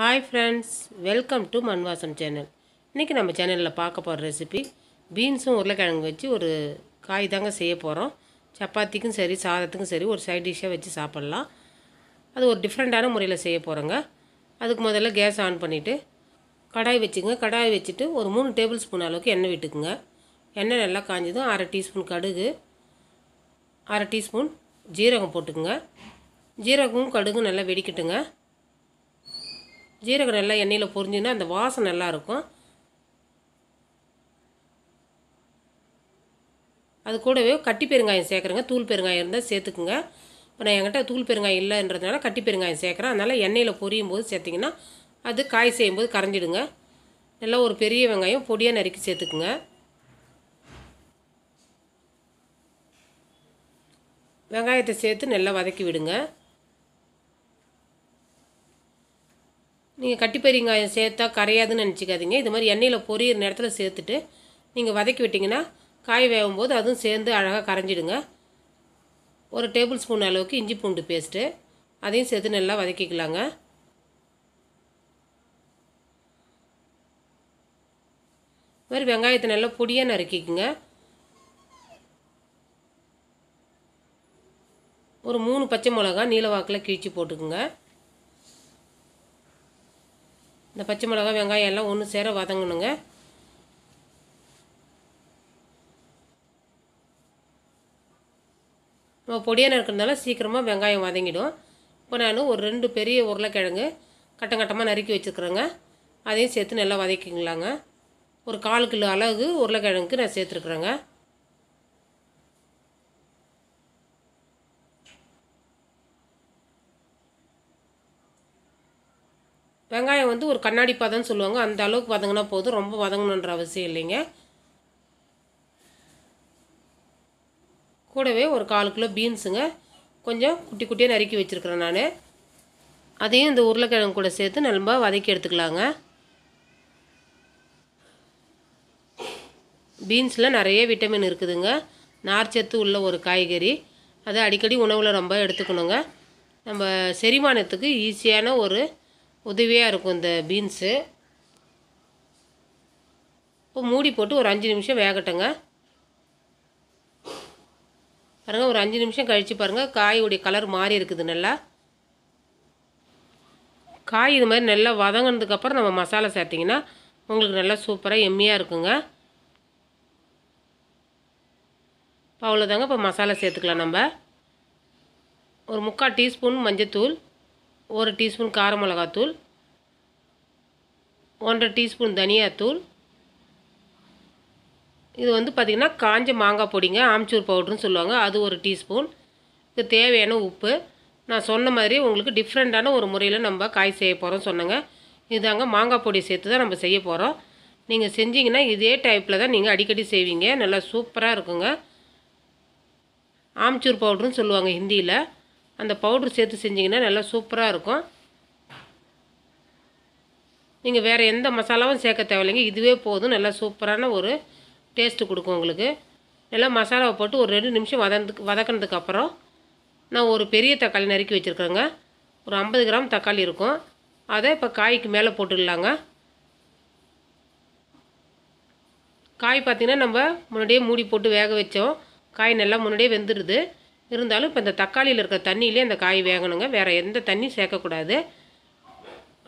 hi friends welcome to Manvasam channel இன்றைக்கி நம்ம சேனலில் பார்க்க போகிற ரெசிபி பீன்ஸும் உருளைக்கிழங்கு வச்சு ஒரு காய் தாங்க செய்ய போகிறோம் சப்பாத்திக்கும் சரி சாதத்துக்கும் சரி ஒரு சைட் டிஷ்ஷாக வச்சு சாப்பிட்லாம் அது ஒரு டிஃப்ரெண்ட்டான முறையில் செய்ய போகிறோங்க அதுக்கு முதல்ல கேஸ் ஆன் பண்ணிவிட்டு கடாய் வச்சுங்க கடாய் வச்சுட்டு ஒரு மூணு டேபிள் ஸ்பூன் அளவுக்கு எண்ணெய் விட்டுக்குங்க எண்ணெய் நல்லா காஞ்சதும் அரை டீஸ்பூன் கடுகு அரை டீஸ்பூன் ஜீரகம் போட்டுக்குங்க ஜீரகமும் கடுகும் நல்லா வெடிக்கட்டுங்க ஜீரகம் நல்லா எண்ணெயில் பொரிஞ்சுன்னா அந்த வாசம் நல்லாயிருக்கும் அது கூடவே கட்டி பெருங்காயம் சேர்க்குறேங்க தூள் பெருங்காயம் இருந்தால் சேர்த்துக்குங்க இப்போ நான் என்கிட்ட தூள் பெருங்காயம் இல்லைன்றதுனால கட்டி பெருங்காயம் சேர்க்குறேன் அதனால் எண்ணெயில் பொரியும் போது சேர்த்திங்கன்னா அது காய் செய்யும்போது கரைஞ்சிடுங்க நல்லா ஒரு பெரிய வெங்காயம் பொடியாக நறுக்கி சேர்த்துக்குங்க வெங்காயத்தை சேர்த்து நல்லா வதக்கி விடுங்க நீங்கள் கட்டி பெரியங்காயம் சேர்த்தா கரையாதுன்னு நினச்சிக்காதீங்க இது மாதிரி எண்ணெயில் பொரியிற நேரத்தில் சேர்த்துட்டு நீங்கள் வதக்கி விட்டிங்கன்னா காய் வேகும் போது அதுவும் சேர்ந்து அழகாக கரைஞ்சிடுங்க ஒரு டேபிள் ஸ்பூன் அளவுக்கு இஞ்சி பூண்டு பேஸ்ட்டு அதையும் சேர்த்து நல்லா வதக்கிக்கலாங்க இது மாதிரி வெங்காயத்தை நல்லா பொடியாக நறுக்கிக்குங்க ஒரு மூணு பச்சை மிளகா நீல வாக்கில் கிழித்து போட்டுக்குங்க இந்த பச்சை மிளகா வெங்காயம் எல்லாம் ஒன்று சேர வதங்கணுங்க நம்ம பொடியாக நறுக்கிறதுனால சீக்கிரமாக வெங்காயம் வதங்கிடும் இப்போ நான் ஒரு ரெண்டு பெரிய உருளைக்கிழங்கு கட்டம் கட்டமாக நறுக்கி வச்சுருக்குறேங்க அதையும் சேர்த்து நல்லா வதக்கிங்களாங்க ஒரு கால் கிலோ அளவு உருளைக்கிழங்குக்கு நான் சேர்த்துருக்குறேங்க வெங்காயம் வந்து ஒரு கண்ணாடி பதம்னு சொல்லுவாங்க அந்த அளவுக்கு வதங்கினா போதும் ரொம்ப வதங்கணுன்ற அவசியம் இல்லைங்க கூடவே ஒரு கால் கிலோ பீன்ஸுங்க கொஞ்சம் குட்டி குட்டியாக நறுக்கி வச்சுருக்குறேன் நான் அதையும் இந்த உருளைக்கிழங்கு கூட சேர்த்து நல்லா வதக்கி எடுத்துக்கலாங்க பீன்ஸில் நிறைய விட்டமின் இருக்குதுங்க நார்ச்சத்து உள்ள ஒரு காய்கறி அதை அடிக்கடி உணவில் ரொம்ப எடுத்துக்கணுங்க நம்ம செரிமானத்துக்கு ஈஸியான ஒரு உதவியாக இருக்கும் இந்த பீன்ஸு இப்போ மூடி போட்டு ஒரு அஞ்சு நிமிஷம் வேகட்டுங்க பாருங்கள் ஒரு அஞ்சு நிமிஷம் கழித்து பாருங்கள் காயுடைய கலர் மாறி இருக்குது நல்லா காய் இது மாதிரி நல்லா வதங்கினதுக்கப்புறம் நம்ம மசாலா சேர்த்திங்கன்னா உங்களுக்கு நல்லா சூப்பராக எம்மியாக இருக்குங்க இப்போ அவ்வளோதாங்க இப்போ மசாலா சேர்த்துக்கலாம் நம்ம ஒரு முக்கால் டீஸ்பூன் மஞ்சத்தூள் ஒரு டீஸ்பூன் கார மிளகாத்தூள் ஒன்றரை டீஸ்பூன் தனியாத்தூள் இது வந்து பார்த்திங்கன்னா காஞ்ச மாங்காய் பொடிங்க ஆம்ச்சூர் பவுட்ருன்னு சொல்லுவாங்க அது ஒரு டீஸ்பூன் இதுக்கு தேவையான உப்பு நான் சொன்ன மாதிரி உங்களுக்கு டிஃப்ரெண்ட்டான ஒரு முறையில் நம்ம காய் செய்ய போகிறோம் சொன்னேங்க இதுதாங்க மாங்காய் பொடி சேர்த்து தான் நம்ம செய்ய போகிறோம் நீங்கள் செஞ்சிங்கன்னா இதே டைப்பில் தான் நீங்கள் அடிக்கடி செய்வீங்க நல்லா சூப்பராக இருக்குங்க ஆம்ச்சூர் பவுட்ருன்னு சொல்லுவாங்க ஹிந்தியில் அந்த பவுட்ரு சேர்த்து செஞ்சிங்கன்னா நல்லா சூப்பராக இருக்கும் நீங்கள் வேறு எந்த மசாலாவும் சேர்க்க தேவையில்லைங்க இதுவே போதும் நல்லா சூப்பரான ஒரு டேஸ்ட்டு கொடுக்கும் உங்களுக்கு நல்லா மசாலாவை போட்டு ஒரு ரெண்டு நிமிஷம் வதந்துக்கு வதக்கினதுக்கப்புறம் நான் ஒரு பெரிய தக்காளி நறுக்கி வச்சுருக்கேங்க ஒரு ஐம்பது கிராம் தக்காளி இருக்கும் அதை இப்போ காய்க்கு மேலே போட்டுடலாங்க காய் பார்த்திங்கன்னா நம்ம முன்னாடியே மூடி போட்டு வேக வச்சோம் காய் நல்லா முன்னாடியே வெந்துடுது இருந்தாலும் இப்போ இந்த தக்காளியில் இருக்கிற தண்ணியிலே அந்த காய் வேகணுங்க வேறு எந்த தண்ணி சேர்க்கக்கூடாது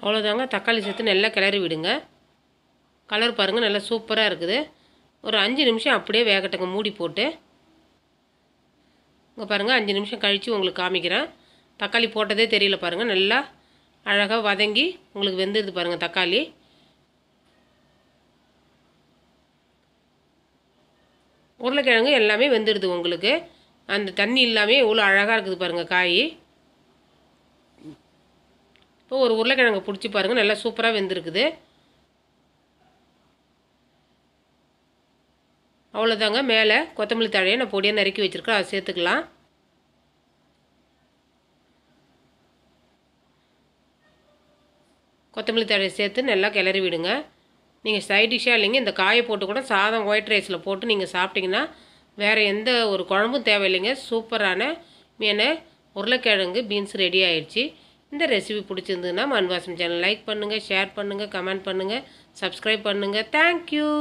அவ்வளோதாங்க தக்காளி சேர்த்து நல்லா கிளறி விடுங்க கலர் பாருங்கள் நல்லா சூப்பராக இருக்குது ஒரு அஞ்சு நிமிஷம் அப்படியே வேகட்டுங்க மூடி போட்டு இங்கே பாருங்கள் அஞ்சு நிமிஷம் கழித்து உங்களுக்கு காமிக்கிறேன் தக்காளி போட்டதே தெரியல பாருங்கள் நல்லா அழகாக வதங்கி உங்களுக்கு வெந்துடுது பாருங்கள் தக்காளி உருளைக்கிழங்கு எல்லாமே வெந்துடுது உங்களுக்கு அந்த தண்ணி இல்லாமல் எவ்வளோ அழகாக இருக்குது பாருங்கள் காய் இப்போ ஒரு உருளைக்கிழங்கு பிடிச்சி பாருங்கள் நல்லா சூப்பராக வெந்திருக்குது அவ்வளோதாங்க மேலே கொத்தமல்லி தழையை நான் பொடியாக நறுக்கி வச்சுருக்கேன் அதை சேர்த்துக்கலாம் கொத்தமல்லி தழையை சேர்த்து நல்லா கிளறி விடுங்க நீங்கள் சைட் டிஷ்ஷாக இல்லைங்க இந்த காயை போட்டு கூட சாதம் ஒயிட் ரைஸில் போட்டு நீங்கள் சாப்பிட்டிங்கன்னா வேறு எந்த ஒரு குழம்பும் தேவையில்லைங்க சூப்பரான மீன் உருளைக்கிழங்கு பீன்ஸ் ரெடி ஆயிடுச்சு இந்த ரெசிபி பிடிச்சிருந்ததுன்னா மண்வாசம் சேனல் லைக் பண்ணுங்கள் ஷேர் பண்ணுங்கள் கமெண்ட் பண்ணுங்கள் சப்ஸ்கிரைப் பண்ணுங்கள் தேங்க்யூ